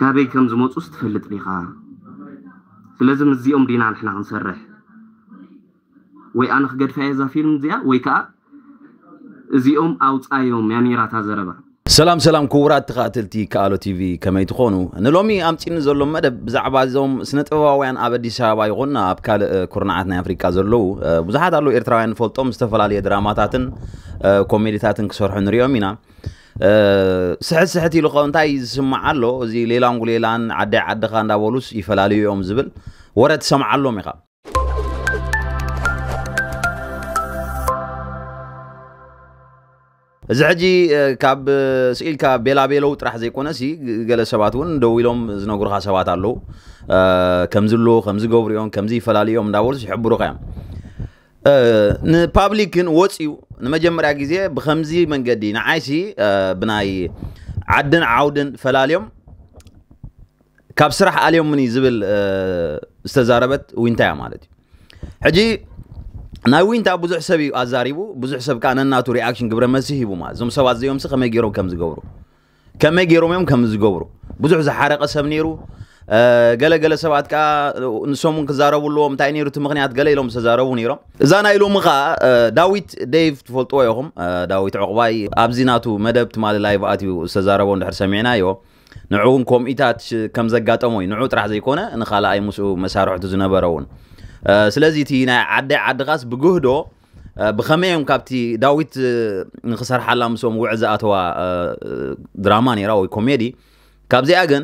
ካበይ ከም ዝመፁ ስትፈልጥ ዲኻ ስለዚ ምዚኦም ዲና ንሕና ክንሰርሕ ወይ ኣነ ክገድፋ የ እዛ ፊልም እዚኣ ወይ ከዓ እዚኦም ኣውፃዮም ያ ነራታ ዘረባ ሰላም ሰላም ክቡራት ተኸተልቲ ከኣሎ ቲቪ ከመይ ትኾኑ ንሎሚ ኣምፂኒ ዘሎ መደብ ብዛዕባ እዞም ስነ ጥበባውያን ኣብ ኣዲስ ኣበባ ይኹን ኣብ ካልእ ኩርናዓት ናይ ኣፍሪቃ ዘለዉ ብዙሓት ኣለዉ ኤርትራውያን ንፈልጦም ዝተፈላለየ ድራማታትን ኮሜዲታትን ክሰርሑ ንሪኦም ኢና ስሕት ስሕት ኢሉ ኸ እንታይ ዝስማዓ ኣሎ እዚ ሌላን ጉሌላን ዓዳይ ዓድኻ እንዳበሉስ ይፈላለዩ እዮም ዝብል ወረ ትሰምዓሎም ኢኻ እዚ ሕጂ ካብ ስኢልካ ቤላቤለው ጥራሕ ዘይኮነ ሲ ገለ ሰባት እውን ደው ኢሎም ዝነግሩካ ሰባት ኣለው ከምዝሎ ከምዝገብሩ እዮም ከምዚ ይፈላለዩ እዮም እንዳበሉስ ይሕብሩካ እዮም نبابليكن وصيو نمجمريا غزي بخمزي منغدي نعايسي بناي عدن عودن فلاليوم كاب صرح عليهم من يزبل استزاربت وينتايا مالتي حجي نا وينتا بزح سبي ازاريبو بزح سب كان الناتو رياكشن قبر مسيح يبو ما زوم سوا زيوم سخه ما يغيرو كم زغورو كم يغيرو ميوم كم زغورو بزح زحارقه سم نيرو ገለገለ ሰባት ከዓ ንሶምን ክዛረቡ ኣለዎም እንታይ ነይሩ እቲ ምክንያት ገለ ኢሎም ዝተዛረቡ ነይሮም እዛ ናይ ኢሎም ከዓ ዳዊት ዴቭ ትፈልጥዎ ኢኹም ዳዊት ዕቑባይ ኣብዚ ናቱ መደብ ትማሊ ላይቭ ኣትዩ ዝተዛረቦ እንድሕር ሰሚዕና ዮ ንዑ እውን ከምኢታት ከም ዘጋጠሞ እዩ ንዑ ጥራሕ ዘይኮነ ንካልኣይ ምስኡ መሳርሕቱ ዝነበረ እውን ስለዚ እቲ ናይ ዓደይ ዓድኻስ ብግህዶ ብከመይ እዮም ካብቲ ዳዊት ንክሰርሓላ ምስኦም ውዕ ዝኣተዋ ድራማ ነራ ወይ ኮሜዲ ካብዚኣ ግን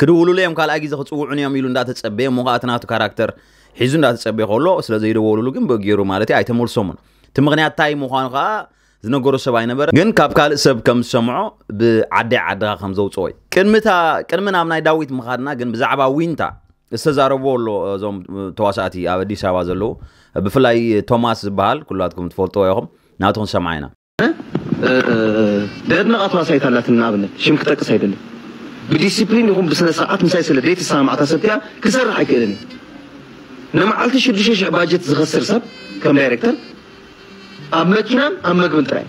ክድውሉለዮም ካልኣይ ግዜ ክፅውዑን እዮም ኢሉ እንዳተፀበየ ሞ ከዓ ትናቱ ካራክተር ሒዙ እንዳተፀበየ ከሎ ስለዘይደወሉሉ ግን በገይሩ ማለት እዩ ኣይተመልሶምን እቲ ምክንያት እንታይ ምኳኑ ከዓ ዝነገሮ ሰብ ኣይነበረ ግን ካብ ካልእ ሰብ ከም ዝሰምዖ ብዓደይ ዓድኻ ከም ዘውፅኦ እዩ ቅድሚታ ቅድሚ ናብ ናይ ዳዊት ምኻድና ግን ብዛዕባ ዊንታ ዝተዛረብዎ ኣሎ እዞም ተዋሳእቲ ኣብ ኣዲስ ኣበባ ዘለዉ ብፍላይ ቶማስ ዝበሃል ኩላትኩም ትፈልጥዎ ኢኹም ናቱ ክንሰምዓ ኢና ደድነቃት ማሳይት ኣላትን ንኣብነት ሽም ክጠቅስ ኣይደለም بديسيبلين يقوم بسنة ساعات مساء سلة ديت الساعة مع كسر رح يكلن نما عالتي شو دشيش عباجة تغسر سب كم ديريكتر أم مكينة أم مكبن تاين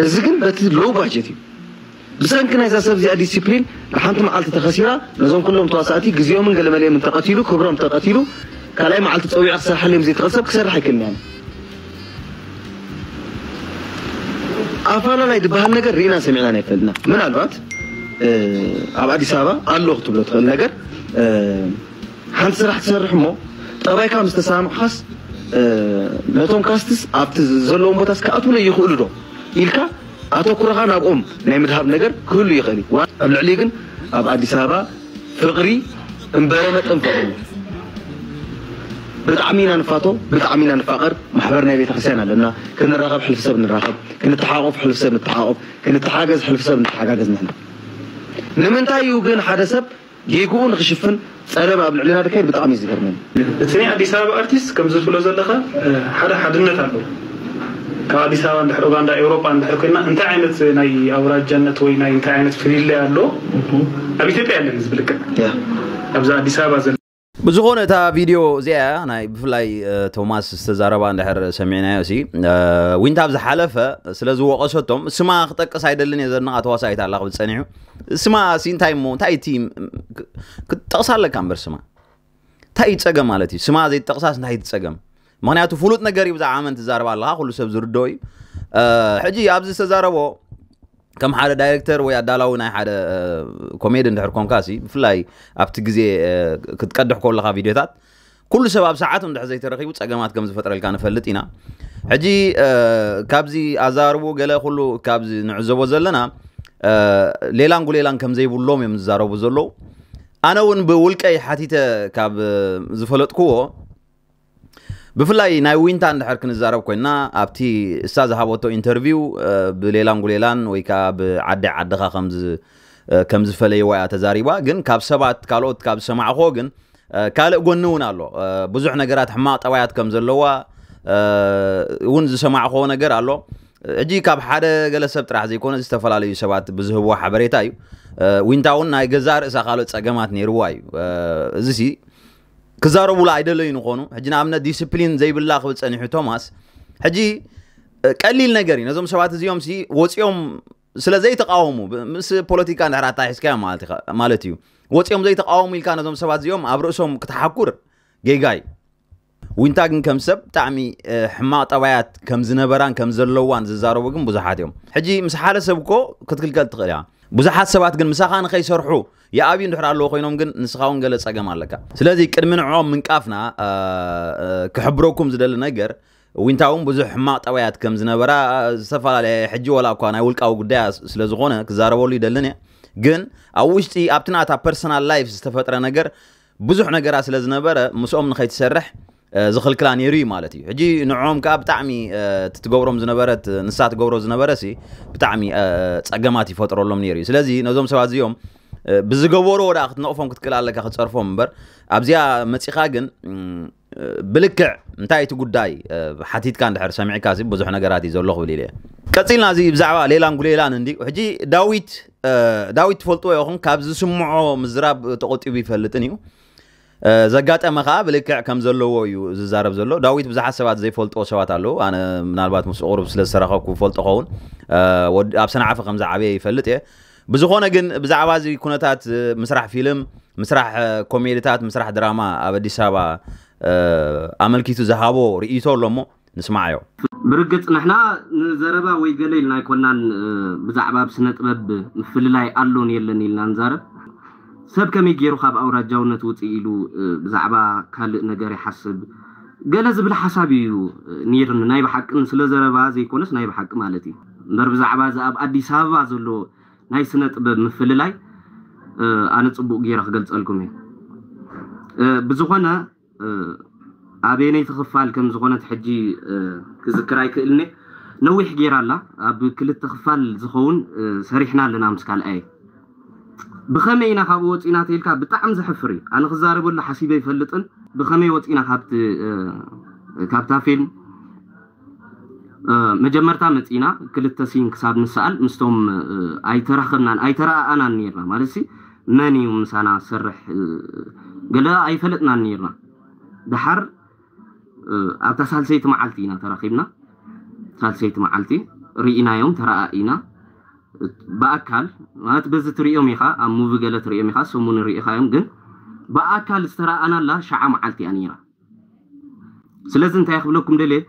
الزكن بات لو باجتي بس أنك نايزا سب زي ديسيبلين لحانت مع عالتي تخسيرا نظام كلهم تواساتي قزيهم من قلمة من تقاتيلو كبرهم تقاتيلو كالاي مع عالتي تقوي عصر حليم زي تغسب كسر رح يكلن يعني አፋና ላይ ባህል ነገር ሪና ሰሜና ነው ይፈልና ምናልባት አዲስ አበባ ኣበባ ወቅት ክትብሎ ትኽእል ነገር ሓንቲ ስራሕ ትሰርሕ እሞ ጠባይካ ምስ ተሰማዕኻስ ነቶም ካስትስ ኣብቲ ዘለዎም ቦታስ ክኣትውሎ ይኽእሉ ዶ ኢልካ ኣተኩረኻ ናብኦም ናይ ምድሃብ ነገር ክህሉ ይኽእል እዩ ኣብ ልዕሊ ግን ኣብ ኣዲስ ኣበባ ፍቕሪ እምበረ መጠንፈቕ ፈቕሪ بتعمينا نفاتو بتعمينا نفقر محبرنا بيت خسينا لنا كنا نراقب حلف سب نراقب كنا تحاقب حلف سب نتحاقب كنا تحاجز حلف سب نتحاجز نحن نمن تايو جن حدا سب جيكون غشفن أنا ما أبلغ لنا ركير بتعمي زكر من الثاني عدي سبب أرتيس كم زوج ولا زلخة حدا حدا نتعبه كعدي سبب عند حروب عند أوروبا عند حروب كنا أنت عينت ناي أوراد جنة توي ناي أنت عينت فريلا لو أبي تبي علم زبلك أبزا سبب بزخون تا فيديو زي أنا بفلاي توماس استزاربا اندحر سمعنا يوسي وين تاب زحلفة سلازو وقشتهم سما اختك سايد اللي نزر نقاط واسايت على قبل سنعو سما سين تايمو تاي تيم تقصال لك عمبر سما تاي تسقم مالتي سما زي تقصاس تاي تسقم مغنياتو فلوت نقري بزا عامن تزاربا الله كل سب زردوي حجي أبز استزاربو ከም ሓደ ዳይሬክተር ወይ ኣዳላዊ ናይ ሓደ ኮሜድ እንድሕር ኮንካ ሲ ብፍላይ ኣብቲ ግዜ ክትቀድሕ ከለካ ቪድዮታት ኩሉ ሰብ ኣብ ሰዓት እንድሕ ዘይተረኪቡ ፀገማት ከም ዝፈጥረልካ ንፈልጥ ኢና ሕጂ ካብዚ ኣዘራርብኡ ገለ ኩሉ ካብዚ ንዕዘቦ ዘለና ሌላን ጉሌላን ከም ዘይብሎም እዮም ዝዛረቡ ዘለዉ ኣነ እውን ብውልቀይ ሓቲተ ካብ ዝፈለጥክዎ ብፍላይ ናይ ዊንታ እንድሕር ክንዛረብ ኮይና ኣብቲ እሳ ዝሃበቶ ኢንተርቪው ብሌላን ጉሌላን ወይ ከዓ ብዓደይ ዓድኻ ከም ዝፈለይዋ እያ ተዛሪባ ግን ካብ ሰባት ካልኦት ካብ ዝሰማዕኮ ግን ካልእ ጎኒ እውን ኣሎ ብዙሕ ነገራት ሕማቅ ጠባያት ከም ዘለዋ እውን ዝሰማዕኮ ነገር ኣሎ እጂ ካብ ሓደ ገለ ሰብ ጥራሕ ዘይኮነ ዝተፈላለዩ ሰባት ብዝህብዎ ሓበሬታ እዩ ዊንታ እውን ናይ ገዛ ርእሳ ካልኦት ፀገማት ነይርዋ እዩ እዚ ክዛረቡላ ኣይደለዩን ይኾኑ ሕጂ ንኣብነት ዲስፕሊን ዘይብላ ክብል ፀኒሑ ቶማስ ሕጂ ቀሊል ነገር እዩ ነዞም ሰባት እዚኦም ሲ ወፂኦም ስለ ዘይተቃወሙ ምስ ፖለቲካ እንድሕር ኣታሒዝካዮ ማለት እዩ ወፂኦም ዘይተቃወሙ ኢልካ ነዞም ሰባት እዚኦም ኣብ ርእሶም ክትሓኩር ጌጋ እዩ ዊንታ ግን ከም ሰብ ብጣዕሚ ሕማቅ ጠባያት ከም ዝነበራን ከም ዘለዋን ዝዛረቡ ግን ብዙሓት እዮም ሕጂ ምስ ሓደ ሰብ ኮ ክትክልከል ትኽእል እያ ብዙሓት ሰባት ግን ምሳኻ ንኸይሰርሑ የኣብዪ እንድሕር ኣለዎ ኮይኖም ግን ንስኻ እውን ገለ ፀገም ኣለካ ስለዚ ቅድሚ ንዕኦም ምንቃፍና ክሕብረኩም ዝደሊ ነገር ውንታ እውን ብዙሕ ሕማቅ ጠባያት ከም ዝነበራ ዝተፈላለየ ሕጂ ወላ እኳ ናይ ውልቃዊ ጉዳያ ስለዝኾነ ክዛረበሉ ይደልን እየ ግን ኣብ ውሽጢ ኣብቲ ናታ ፐርሰናል ላይፍ ዝተፈጥረ ነገር ብዙሕ ነገራት ስለዝነበረ ምስኦም ንኸይትሰርሕ زخل كلان يري مالتي حجي نعوم كاب تعمي تتقورم زنبرت نسات قورو زنبرسي بتعمي تسقماتي فترة لهم نيري سلازي نزوم سوا زيوم بزقورو ولا اخت نقفهم كتكل على لك اخت صرفهم بر ابزيا متسيخاقن بلكع نتاي تقول داي حتيت كان دحر سامعي كاسي بزوح نقراتي زول لغو ليلي كاتسين لازي بزعوا ليلان قول ليلان اندي وحجي داويت داويت فولتوي اخن كابز سمعو مزراب تقوتي بيفلتنيو ዘጋጠመ ከዓ ብልክዕ ከም ዘለዎ እዩ ዝዛረብ ዘሎ ዳዊት ብዙሓት ሰባት ዘይፈልጦ ሰባት ኣለዉ ኣነ ምናልባት ምስ ቁሩብ ስለ ዝተረኸብኩ ፈልጦ ኸውን ኣብ ሰናዓፈ ከም ዝዓበየ ይፈልጥ እየ ብዝኾነ ግን ብዛዕባ እዚ ኩነታት ምስራሕ ፊልም ምስራሕ ኮሜዲታት ምስራሕ ድራማ ኣብ ኣዲስ ኣበባ ኣመልኪቱ ዝሃቦ ርእይቶ ኣሎ እሞ ንስማዓዮ ብርግፅ ንሕና ንዘረባ ወይ ገለ ኢልና ይኮናን ብዛዕባ ብስነ ጥበብ ምፍልላይ ኣሎን የለን ኢልና ንዛረብ ሰብ ከመይ ገይሩ ካብ ኣውራጃውነት ውፅእ ኢሉ ብዛዕባ ካልእ ነገር ይሓስብ ገለ ዝብል ሓሳብ እዩ ነይርኒ ናይ ብሓቅን ስለ ዘረባ ዘይኮነስ ናይ ብሓቂ ማለት እዩ እምበር ብዛዕባ እዚ ኣብ ኣዲስ ኣበባ ዘሎ ናይ ስነ ጥበብ ምፍልላይ ኣነ ፅቡቅ ገይረ ክገልፀልኩም እዩ ብዝኾነ ኣበየነይቲ ክፋል ከም ዝኾነት ሕጂ ክዝክር ኣይክእልኒ ነዊሕ ገይራ ኣላ ኣብ ክልተ ክፋል ዝኸውን ሰሪሕና ኣለና ምስካልኣየ ብኸመይ ኢና ካብኡ ወፂና ተኢልካ ብጣዕሚ ዘሕፍር እዩ ኣነ ክዛረበሉ ሓሲበ ይፈልጥን ብኸመይ ወፂና ካብታ ፊልም መጀመርታ መፂና ክልተ ሲን ክሳብ ንሰኣል ምስቶም ኣይተራኸብናን ኣይተረኣኣናን ነርና ማለት ሲ መን እዩ ምሳና ዝሰርሕ ገለ ኣይፈለጥናን ነርና ድሓር ኣብታ ሳልሰይቲ መዓልቲ ኢና ተራኺብና ሳልሰይቲ መዓልቲ ርኢናዮም ተረኣኢና ብኣካል ማለት በዚ ትሪኦም ኢኻ ኣብ ሙቪ ገለ ትሪኦም ኢኻ ሰሙን ርኢኻዮም ግን ብኣካል ዝተረኣናላ ሸዓ መዓልቲ እያ ነይራ ስለዚ እንታይ ክብለኩም ደልየ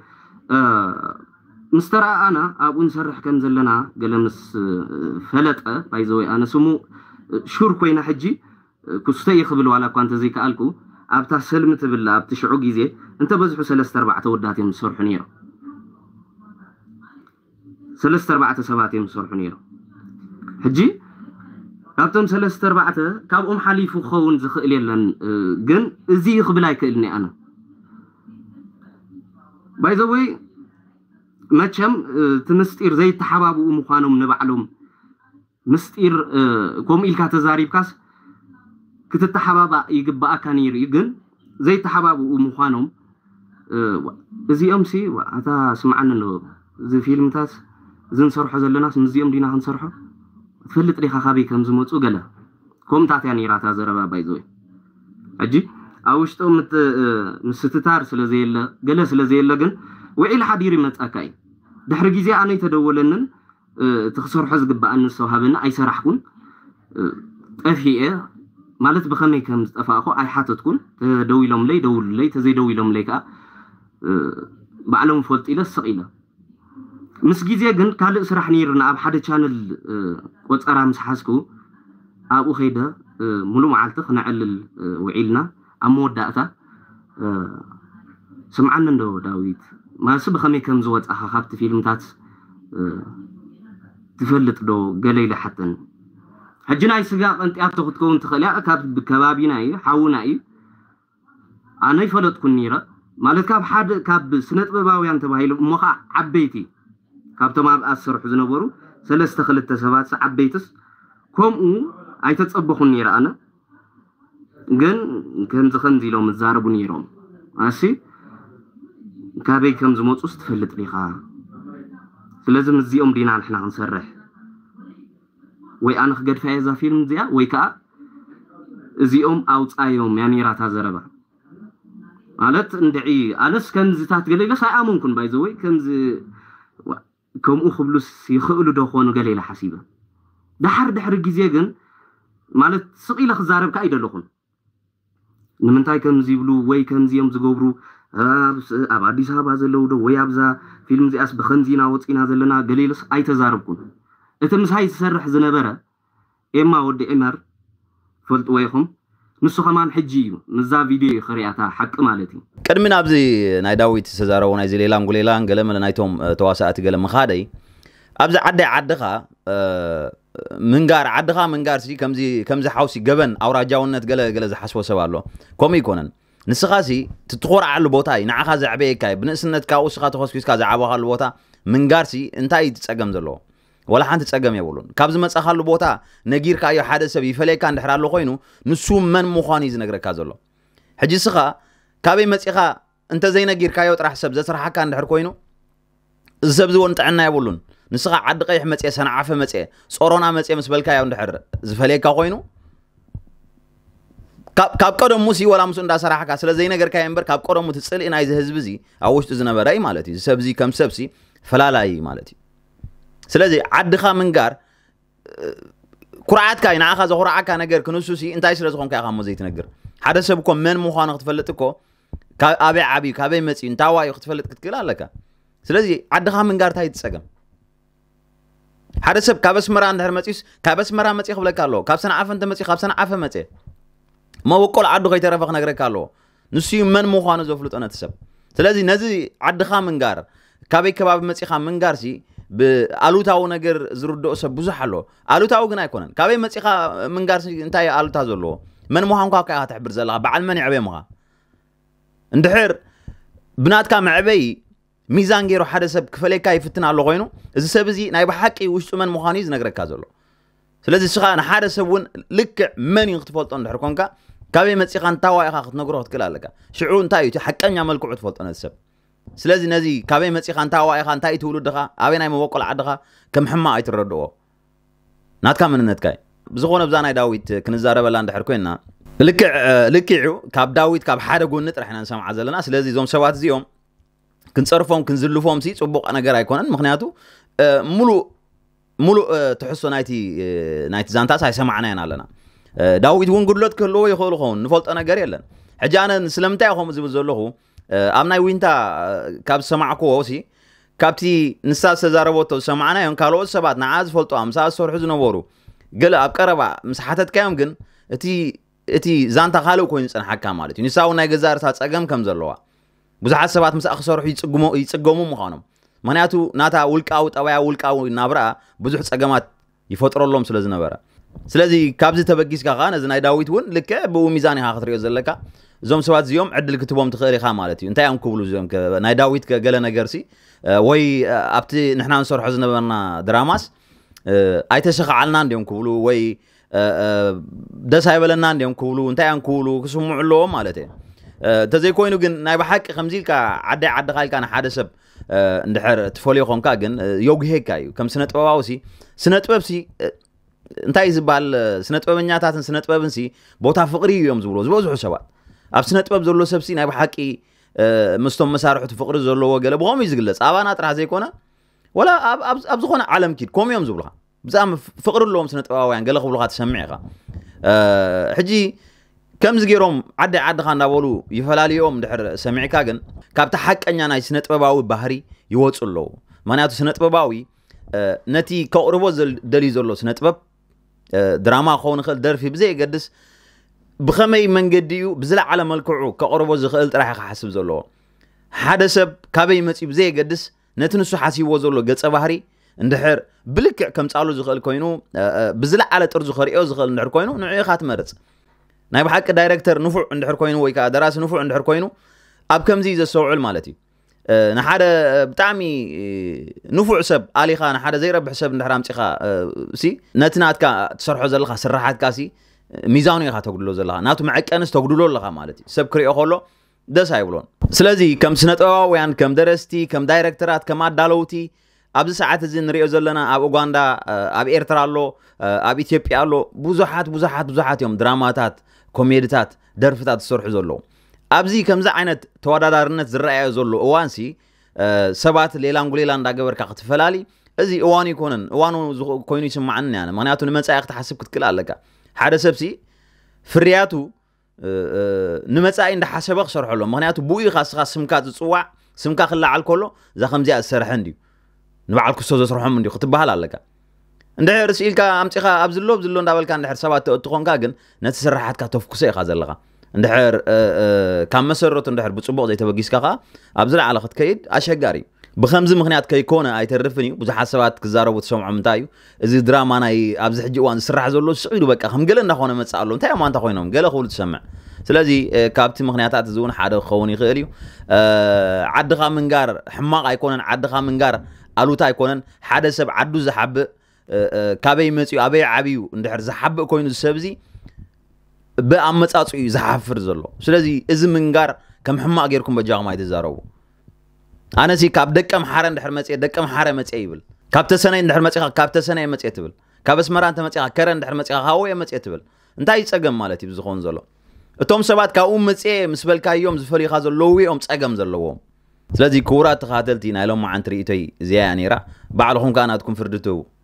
ምስ ተረኣኣና ኣብኡ ንሰርሕ ከም ዘለና ገለ ምስ ፈለጠ ባይዘወይ ኣነ ስሙ ሹር ኮይና ሕጂ ክስተ ይክብል ዋላ እኳ እንተዘይከኣልኩ ኣብታ ሰልሚ ትብላ ኣብቲ ሽዑ ግዜ እንተበዝሑ ሰለስተ ኣርባዕተ ወዳት እዮም ዝሰርሑ ነይሮም ሰለስተ ኣርባዕተ ሰባት እዮም ዝሰርሑ ነይሮም حجي كابتن سلستر بعته كاب أم حليف وخون زخ إلين لن جن زي يخبلاي كإلني أنا باي ذا وي ما تشم تنستير زي تحباب أم خانهم نبعلهم نستير كوم إلك تزاري بكاس كت تحباب يجب أكانير يجن زي تحباب أم خانهم زي أمسي وأتا سمعنا إنه زي فيلم تاس زين صرحة زلنا سمزي أم دينا هنصرحه ፍልጥ ዲኻ ኻበይ ከም ዝመፁ ገለ ከምታት እያ ነራታ ዘረባ ባይ ዘወይ ሕጂ ኣብ ውሽጦም ምስትታር ስለዘየለ ገለ ስለዘየለ ግን ውዒል ሓዲር ይመፀካ እዩ ድሕሪ ግዜ ኣነ ይተደወለንን እቲ ክሰርሖ ዝግባኣንን ዝተውሃበኒ ኣይሰራሕኩን ጠፊአ ማለት ብከመይ ከም ዝጠፋእኮ ኣይሓተትኩን ተደው ኢሎምለይ ደውሉለይ ተዘይደው ኢሎምለይ ከዓ ባዕሎም ፈልጢ ኢለ ስቕ ኢለ ምስ ግዜ ግን ካልእ ስራሕ ነይሩና ኣብ ሓደ ቻነል ቆፀራ ምስ ሓዝኩ ኣብኡ ከይደ ሙሉእ መዓልቲ ክነዕልል ውዒልና ኣብ መወዳእታ ስምዓኒ እንዶ ዳዊት ማለሲ ብከመይ ከም ዝወፃኻ ካብቲ ፊልምታት ትፈልጥ ዶ ገለ ኢሉ ሓተን ሕጂ ናይ ስጋ ቀንጢኣቶ ክትከውን ትኽእል እያ ካብ ከባቢና እዩ ሓውና እዩ ኣነ ይፈለጥኩን ነይረ ማለት ካብ ሓደ ካብ ስነ ጥበባውያን ተባሂሉ እሞ ከዓ ዓበይቲ ካብቶም ኣብኣ ዝሰርሑ ዝነበሩ ሰለስተ ክልተ ሰባት ዓበይትስ ከምኡ ኣይተፀበኹን ነይረ ኣነ ግን ከምዚ ከምዚ ኢሎም ዝዛረቡ ነይሮም ኣሲ ካበይ ከም ዝመፁስ ትፈልጥ ዲኻ ስለዚ ምዚኦም ዲና ንሕና ክንሰርሕ ወይ ኣነ ክገድፋ እየ እዛ ፊልም እዚኣ ወይ ከዓ እዚኦም ኣውፃዮም ያ ነራታ ዘረባ ማለት እንድዒ ኣነስ ከምዚታት ገለ ኢለስ ኣይኣመንኩን ባይዘወይ ከምዚ ከምኡ ክብሉስ ይኽእሉ ዶ ክኾኑ ገለ ኢለ ሓሲበ ድሓር ድሕሪ ግዜ ግን ማለት ስቕ ኢለ ክዛረብካ ኣይደለኹን ንምንታይ ከምዚ ይብሉ ወይ ከምዚኦም ዝገብሩ ኣብ ኣዲስ ኣበባ ዘለው ዶ ወይ ኣብዛ ፊልም እዚኣስ ብከምዚና ወፂና ዘለና ገሊልስ ኣይተዛረብኩን እቲ ምሳይ ዝሰርሕ ዝነበረ ኤማ ወዲ ዕመር ፈልጥዎ ይኹም ንስኸማ ሕጂ እዩ ምዛ ቪድዮ ክሪኣታ ሓቂ ማለት እዩ ቅድሚ ናብዚ ናይ ዳዊት ዝተዛረቦ ናይዚ ሌላን ጉሌላን ገለ ናይቶም ተዋሳእቲ ገለ ምኻደይ ኣብዚ ዓዳይ ዓድኻ ምንጋር ዓድኻ ምንጋር ሲ ከምዚ ሓውሲ ገበን ኣውራጃውነት ገለ ገለ ዝሓስቦ ሰብ ኣሎ ከምኡ ይኮነን ንስኻ ሲ ትትኮርዓሉ ቦታ እዩ ንዓኻ ዘዕበየካ ብንእስነት ካብኡ ስኻ ተኸስኪስካ ዝዓበኻሉ ቦታ ምንጋር ሲ እንታይ እዩ ትፀገም ዘለዎ ولا حانت تسقم يبولون كابز ما تسخلوا بوتا نجير كايو حادثة بيفلي كان دحر له نسوم من مخاني زنقر كازلو حجي سخا كابي ما انت زي نجير كايو ترح سب زت رح كان دحر خوينو السب زون تعنا يبولون نسخا عد قيح ما تسخا سنة عفة ما تسخا صورونا ما تسخا مسبل كايو دحر زفلي كا خوينو كاب قدم موسي ولا مس اندا سراحካ ስለዘይ ነገር ካይ እምበር ካብ ቀደሙ ትጽልእ ናይ ዝህዝብ እዚ ኣብ ውሽጡ ዝነበረ እዩ ማለት እዩ ሰብዚ ከም ስለዚ ዓድኻ ምንጋር ኩርዓትካ እዩ ንዓኻ ዘኩርዓካ ነገር ክንሱሲ እንታይ ስለ ዝኾንካ ኢኻ እሞ ዘይትነግር ሓደ ሰብ እኮ መን ምዃኑ ክትፈልጥ እኮ ኣበይ ዓብዩ ካበይ መፅኡ እንታዋዩ ክትፈልጥ ክትክእል ኣለካ ስለዚ ዓድኻ ምንጋር እንታይ ትፀገም ሓደ ሰብ ካብ ኣስመራ እንድሕር መፅስ ካብ ኣስመራ መፅእ ክብለካ ኣለዎ ካብ ሰንዓፈ እንተመፅእ ካብ ሰንዓፈ መፅእ መወቆል ዓዱ ከይተረፈ ክነግረካ ኣለዎ ንሱ መን ምዃኑ ዘፍልጦ ነቲ ሰብ ስለዚ ነዚ ዓድኻ ምንጋር ካበይ ከባቢ መፂኻ ምንጋር ሲ ብኣሉታዊ ነገር ዝርድኦ ሰብ ብዙሕ ኣለዎ ኣሉታዊ ግን ኣይኮነን ካበይ መፂኻ ምንጋር እንታይ ኣሉታ ዘለዎ መን ምዃንኳ ከዓ ትሕብር ዘለኻ በዓል መን ይዕበይ ምኻ እንድሕር ብናትካ መዕበይ ሚዛን ገይሩ ሓደ ሰብ ክፈለየካ ይፍትን ኣሎ ኮይኑ እዚ ሰብ እዚ ናይ ብሓቂ ውሽጡ መን ምዃኑ እዩ ዝነግረካ ዘሎ ስለዚ ስኻ ንሓደ ሰብ እውን ልክዕ መን እዩ ክትፈልጦ እንድሕር ኮንካ ካበይ መፂኻ እንታዋኢኻ ክትነግሮ ክትክእል ኣለካ ሽዑ እንታይ እዩ ሓቀኛ መልክዑ ትፈልጦ ነዚ ሰብ ስለዚ ነዚ ካበይ መፂኻ እንታይ ዋኢኻ እንታይ እዩ ትውልድኻ ኣበይ ናይ መበቆል ዓድኻ ከም ሕማቕ ኣይትረድኦ ናትካ መንነትካ ብዝኾነ ብዛ ናይ ዳዊት ክንዛረበላ እንድሕር ኮይና ልክዑ ካብ ዳዊት ካብ ሓደ ጎኒ ጥራሕ ኢና ንሰምዓ ዘለና ስለዚ እዞም ሰባት እዚኦም ክንፀርፎም ክንዝልፎም ሲ ፅቡቕ ነገር ኣይኮነን ምክንያቱ ሙሉእ ሙሉእ ትሕሶ ናይቲ ዛንታስ ኣይሰማዕናየን ኣለና ዳዊት እውን ጉድለት ክህልዎ ይኽእል ኸውን ንፈልጦ ነገር የለን ሕጂ ኣነ ስለምንታይ ኢኹም ዝብል ዘለኹ ኣብ ናይ ዊንታ ካብ ዝሰማዕክዎ ሲ ካብቲ ንሳ ዝተዛረበቶ ዝሰማዕናዮም ካልኦት ሰባት ንዓ ዝፈልጦ ምሳ ዝሰርሑ ዝነበሩ ገለ ኣብ ቀረባ ምስ ሓተትካዮም ግን እቲ እቲ ዛንታ ካልእ ኮይኑ ዝፀንሓካ ማለት እዩ ንሳ እውን ናይ ገዛ ርሳ ፀገም ከም ዘለዋ ብዙሓት ሰባት ምስኣ ክሰርሑ ይፅገሙ ምዃኖም ምክንያቱ ናታ ውልቃዊ ጠባያ ውልቃዊ ናብረኣ ብዙሕ ፀገማት ይፈጥረሎም ስለ ዝነበረ سلازي كابز تبقيس كا نزي ناي داويت ون لك بو ميزاني ها خطريو زلكا زوم سبات زيوم عدل كتبوم تخيري خا مالتي انت يوم كبلو زيوم ناي داويت كا قال نغرسي وي ابتي نحنا حزن بنا دراماس ኣይተሸኽዓልና እንዲኦም ክብሉ ወይ ደስ ኣይበለና እንዲኦም ክብሉ እንታይ እያን ክብሉ ክስምዑ ኣለዎም ማለት እየ እንተዘይኮይኑ ግን ናይ ብሓቂ ከምዚ ኢልካ ዓዳይ ዓድኻ ኢልካ ንሓደ ሰብ እንድሕር ትፈልዮ ኮንካ ግን የጉሄካ እዩ ከም ስነ ጥበባዊ ሲ ስነ سنه ሲ እንታይ ዝበሃል ስነ ጥበበኛታትን ስነ ጥበብን ቦታ ፍቕሪ እዩ እዮም ዝብሎ ዝበዝሑ ሰባት ኣብ ስነ ጥበብ ዘሎ ሰብሲ ናይ ብሓቂ ምስቶም መሳርሕቲ ፍቕሪ ዘለዎ ገለ ብኸምኡ እዩ ዝግለፅ ኣባና ጥራሕ ዘይኮነ ወላ ኣብ ዝኾነ ዓለም ኪድ ከምኡ እዮም ዝብልካ ብዛዕሚ ፍቕሪ ኣለዎም ስነ ጥበባውያን ገለ ክብልካ ትሰምዕ ኢኻ ሕጂ ከምዚ ገይሮም ዓዲ ዓድኻ እናበሉ ይፈላለዮም ድሕር ሰሚዕካ ግን ካብቲ ሓቀኛ ናይ ስነ ጥበባዊ ባህሪ ይወፁ ኣለዉ ምክንያቱ ስነ ጥበባዊ ነቲ ከቕርቦ ደልዩ ዘሎ ስነ ጥበብ دراما خون خل درفي بزي قدس بخمي من قديو بزلع على ملكعو كقربو زخلت راح حسب زلو حدا سب كابي متي بزي قدس نتنسو حسيبو زلو قلت أبهري اندحر بلكع كم تقالو زخل كوينو بزلع على ترزو خريقو زخل اندحر كوينو نعي خاتمرت نايب حق دايركتر نفع اندحر كوينو ويكا دراس نفع اندحر كوينو أب كمزي زسوعل مالتي ንሓደ ብጣዕሚ ንፉዕ ሰብ ኣሊኻ ንሓደ ዘይረብሕ ሰብ እንድሕር ኣምፂኻ እሲ ነቲ ናትካ ትሰርሖ ዘለካ ስራሓትካ ሲ ሚዛኑ ኢኻ ተጉድሎ ዘለካ ናቱ መዐቀንስ ተጉድሎ ኣለካ ማለት እዩ ሰብ ክሪኦ ከሎ ደስ ኣይብሎን ስለዚ ከም ስነጥበባውያን ከም ደረስቲ ከም ዳይረክተራት ከም ኣዳለውቲ ኣብዚ ሰዓት እዚ ንሪኦ ዘለና ኣብ ኡጋንዳ ኣብ ኤርትራ ኣሎ ኣብ ኢትዮጵያ ኣሎ ብዙሓት ብዙሓት ብዙሓት እዮም ድራማታት ኮሜድታት ደርፍታት ዝሰርሑ ዘለዉ ኣብዚ ከምዚ ዓይነት ተወዳዳርነት ዝረኣዮ ዘሎ እዋን ሲ ሰባት ሌላን ጉሌላ እንዳገበርካ ክትፈላሊ እዚ እዋኑ ይኮነን እዋኑ ኮይኑ ይስማዓንን ያነ ምክንያቱ ንመፃኢ ክትሓስብ ክትክእል ኣለካ ሓደ ሰብሲ ፍርያቱ ንመፃኢ እንዳሓሰበ ክሰርሖ ኣሎ ምክንያቱ ብኡ ኢኻ ስኻ ስምካ ዝፅዋዕ ስምካ ክላዓል ከሎ እዛ ከምዚኣ ዝሰርሐን ድዩ ንበዓል ክሶ ዘስርሖም እንዲዩ ክትበሃል ኣለካ እንድሕር ስኢልካ ኣምፂኻ ኣብ ዝሎ ብዝሎ እንዳበልካ እንድሕር ሰባት ተእቲ ኮንካ ግን ነቲ ስራሓትካ ተፍኩሶ ኢኻ ዘለኻ እንድሕር ካብ መሰረቱ እንድሕር ብፅቡቅ ዘይተበጊስካ ከዓ ኣብ ዝለዓለ ክትከይድ ኣሸጋሪ እዩ ብከምዚ ምክንያት ከይኮነ ኣይተርፍን እዩ ብዙሓት ሰባት ክዛረቡ ትሰምዖም እንታይ እዩ እዚ ድራማ ናይ ኣብዚ ሕጂ እዋን ዝስራሕ ዘሎ ስዒሉ በቃ ከም ገለ እናኾነ መፅእ ኣሎ እንታይ ኣማንታ ኮይኖም ገለ ክብሉ ትሰምዕ ስለዚ ካብቲ ምክንያታት እዚ እውን ሓደ ክኸውን ይኽእል እዩ ዓድኻ ምንጋር ሕማቕ ኣይኮነን ዓድኻ ምንጋር ኣሉታ ኣይኮነን ሓደ ሰብ ዓዱ ዝሓብእ ካበይ መፅኡ ኣበይ ዓብዩ እንድሕር ዝሓብእ ኮይኑ ዝሰብ እዚ بأمتصاصو يزحفر سلزي سلازي إذ منغار كم حما غيركم بجاغما يتزاربو أنا سي كاب دكم حار اند حرمتي دكم حار امتصي يبل كاب تسناي اند حرمتي كاب تسناي امتصي يتبل انت امتصي كر اند حرمتي هاو امتصي انت اي صغم مالتي بزخون زلو اتوم سبات كا اوم امتصي مسبل كايوم زفري خا زلو ام صغم زلو سلازي كورات خاتلتي نايلو ما انت ريتي زيانيرا بعلهم كاناتكم فردتو